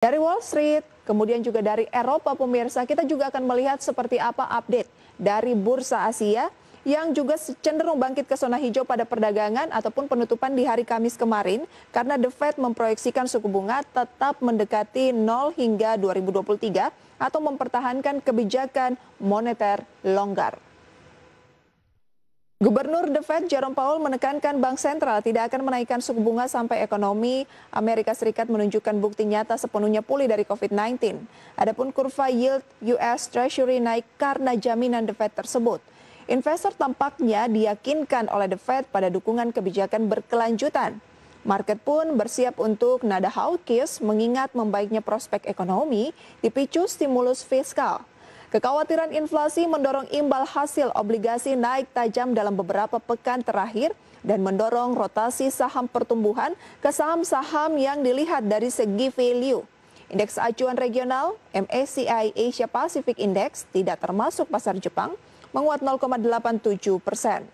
Dari Wall Street, kemudian juga dari Eropa pemirsa, kita juga akan melihat seperti apa update dari Bursa Asia yang juga cenderung bangkit ke zona hijau pada perdagangan ataupun penutupan di hari Kamis kemarin karena The Fed memproyeksikan suku bunga tetap mendekati 0 hingga 2023 atau mempertahankan kebijakan moneter longgar. Gubernur The Fed Jerome Powell menekankan Bank Sentral tidak akan menaikkan suku bunga sampai ekonomi Amerika Serikat menunjukkan bukti nyata sepenuhnya pulih dari COVID-19. Adapun kurva yield US Treasury naik karena jaminan The Fed tersebut. Investor tampaknya diyakinkan oleh The Fed pada dukungan kebijakan berkelanjutan. Market pun bersiap untuk nada hawkish mengingat membaiknya prospek ekonomi dipicu stimulus fiskal. Kekhawatiran inflasi mendorong imbal hasil obligasi naik tajam dalam beberapa pekan terakhir dan mendorong rotasi saham pertumbuhan ke saham-saham yang dilihat dari segi value. Indeks acuan regional MSCI Asia Pacific Index tidak termasuk pasar Jepang menguat 0,87 persen.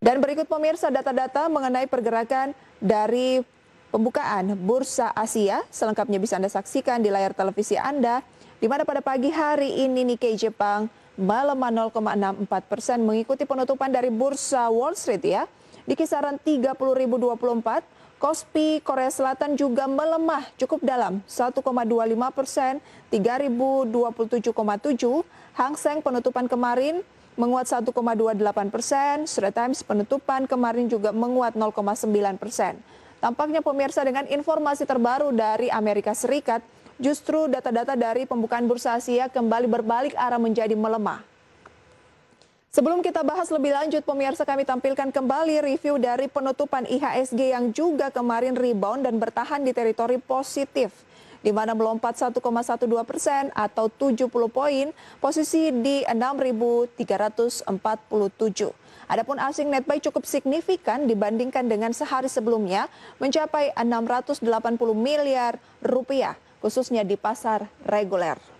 Dan berikut pemirsa data-data mengenai pergerakan dari pembukaan Bursa Asia. Selengkapnya bisa Anda saksikan di layar televisi Anda, di mana pada pagi hari ini Nikkei Jepang melemah 0,64 persen mengikuti penutupan dari Bursa Wall Street ya. Di kisaran 30.024, Kospi Korea Selatan juga melemah cukup dalam 1,25 persen 3027,7. Hang Seng penutupan kemarin menguat 1,28 persen. Straits Times penutupan kemarin juga menguat 0,9 persen. Tampaknya pemirsa dengan informasi terbaru dari Amerika Serikat, justru data-data dari pembukaan bursa Asia kembali berbalik arah menjadi melemah. Sebelum kita bahas lebih lanjut, pemirsa kami tampilkan kembali review dari penutupan IHSG yang juga kemarin rebound dan bertahan di teritori positif di mana melompat 1,12 persen atau 70 poin, posisi di 6.347. Adapun asing netbuy cukup signifikan dibandingkan dengan sehari sebelumnya mencapai 680 miliar rupiah khususnya di pasar reguler.